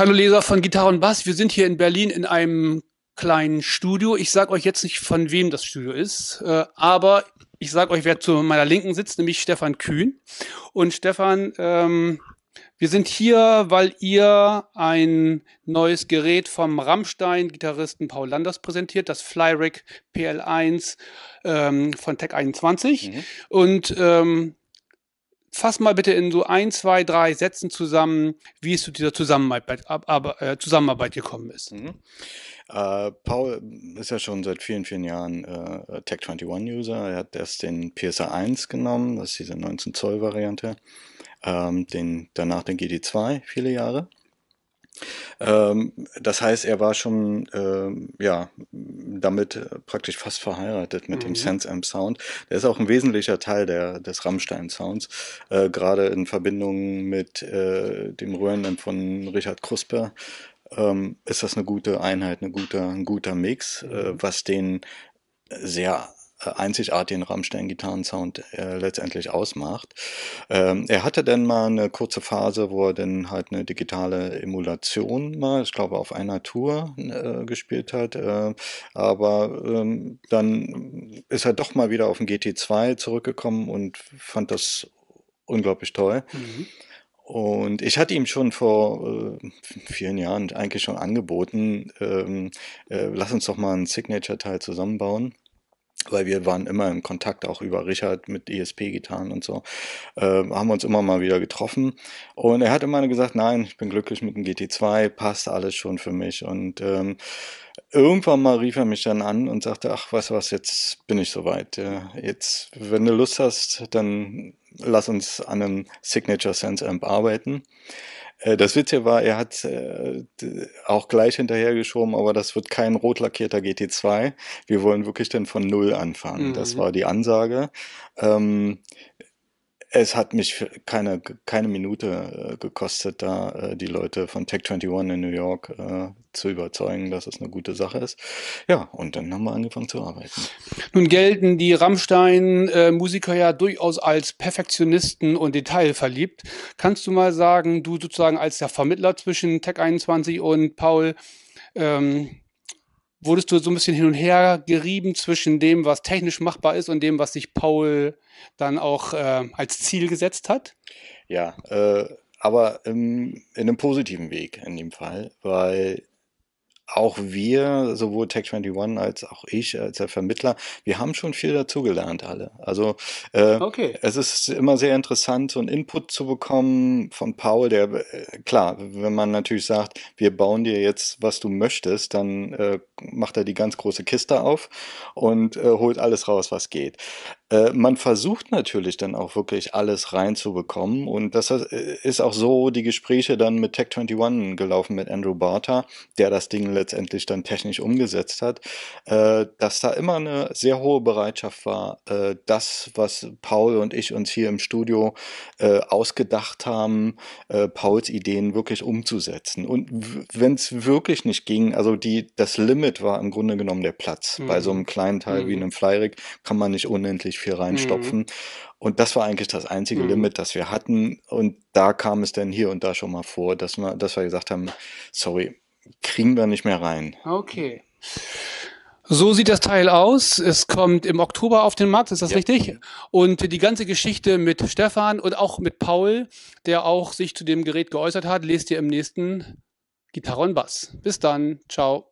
Hallo Leser von Gitarre und Bass. Wir sind hier in Berlin in einem kleinen Studio. Ich sage euch jetzt nicht, von wem das Studio ist, äh, aber ich sage euch, wer zu meiner Linken sitzt, nämlich Stefan Kühn. Und Stefan, ähm, wir sind hier, weil ihr ein neues Gerät vom Rammstein-Gitarristen Paul Landers präsentiert, das FlyRack PL1 ähm, von Tech21. Mhm. Und ähm, fass mal bitte in so ein, zwei, drei Sätzen zusammen, wie es zu dieser Zusammenarbeit, äh, Zusammenarbeit gekommen ist. Mhm. Äh, Paul ist ja schon seit vielen, vielen Jahren äh, Tech21-User. Er hat erst den PSA 1 genommen, das ist diese 19-Zoll-Variante, ähm, den, danach den GD2 viele Jahre. Ähm, das heißt, er war schon ähm, ja, damit äh, praktisch fast verheiratet mit mhm. dem Sense Amp Sound. Der ist auch ein wesentlicher Teil der, des Rammstein Sounds, äh, gerade in Verbindung mit äh, dem Röhrenamp von Richard Krusper. Ähm, ist das eine gute Einheit, eine gute, ein guter Mix, äh, mhm. äh, was den sehr äh, einzigartigen Rammstein-Gitarrensound äh, letztendlich ausmacht. Ähm, er hatte dann mal eine kurze Phase, wo er dann halt eine digitale Emulation mal, ich glaube, auf einer Tour äh, gespielt hat. Äh, aber ähm, dann ist er doch mal wieder auf den GT2 zurückgekommen und fand das unglaublich toll. Mhm. Und ich hatte ihm schon vor äh, vielen Jahren eigentlich schon angeboten, ähm, äh, lass uns doch mal ein Signature-Teil zusammenbauen weil wir waren immer im Kontakt, auch über Richard mit ESP-Gitarren und so, äh, haben uns immer mal wieder getroffen. Und er hat immer gesagt, nein, ich bin glücklich mit dem GT2, passt alles schon für mich. Und ähm, irgendwann mal rief er mich dann an und sagte, ach, weißt du was, jetzt bin ich soweit. Ja, jetzt, wenn du Lust hast, dann lass uns an einem Signature Sense Amp arbeiten. Äh, das Witzige war, er hat äh, auch gleich hinterhergeschoben, aber das wird kein rot lackierter GT2. Wir wollen wirklich dann von Null anfangen. Mhm. Das war die Ansage. Ähm, es hat mich keine, keine Minute äh, gekostet, da äh, die Leute von Tech21 in New York äh, zu überzeugen, dass es eine gute Sache ist. Ja, und dann haben wir angefangen zu arbeiten. Nun gelten die Rammstein-Musiker äh, ja durchaus als Perfektionisten und detailverliebt. Kannst du mal sagen, du sozusagen als der Vermittler zwischen Tech21 und Paul, ähm, wurdest du so ein bisschen hin und her gerieben zwischen dem, was technisch machbar ist und dem, was sich Paul dann auch äh, als Ziel gesetzt hat? Ja, äh, aber im, in einem positiven Weg in dem Fall, weil auch wir, sowohl Tech21 als auch ich, als der Vermittler, wir haben schon viel dazugelernt alle. Also äh, okay. es ist immer sehr interessant, so einen Input zu bekommen von Paul, der, äh, klar, wenn man natürlich sagt, wir bauen dir jetzt, was du möchtest, dann äh, macht er die ganz große Kiste auf und äh, holt alles raus, was geht. Äh, man versucht natürlich dann auch wirklich alles reinzubekommen. Und das äh, ist auch so die Gespräche dann mit Tech 21 gelaufen, mit Andrew Barter, der das Ding letztendlich dann technisch umgesetzt hat, äh, dass da immer eine sehr hohe Bereitschaft war, äh, das, was Paul und ich uns hier im Studio äh, ausgedacht haben, Pauls Ideen wirklich umzusetzen. Und wenn es wirklich nicht ging, also die, das Limit war im Grunde genommen der Platz. Mhm. Bei so mhm. einem kleinen Teil mhm. wie einem Flyrig kann man nicht unendlich viel reinstopfen. Mhm. Und das war eigentlich das einzige mhm. Limit, das wir hatten. Und da kam es dann hier und da schon mal vor, dass wir, dass wir gesagt haben, sorry, kriegen wir nicht mehr rein. Okay. So sieht das Teil aus. Es kommt im Oktober auf den Markt, ist das ja. richtig? Und die ganze Geschichte mit Stefan und auch mit Paul, der auch sich zu dem Gerät geäußert hat, lest ihr im nächsten Gitarre und Bass. Bis dann, ciao.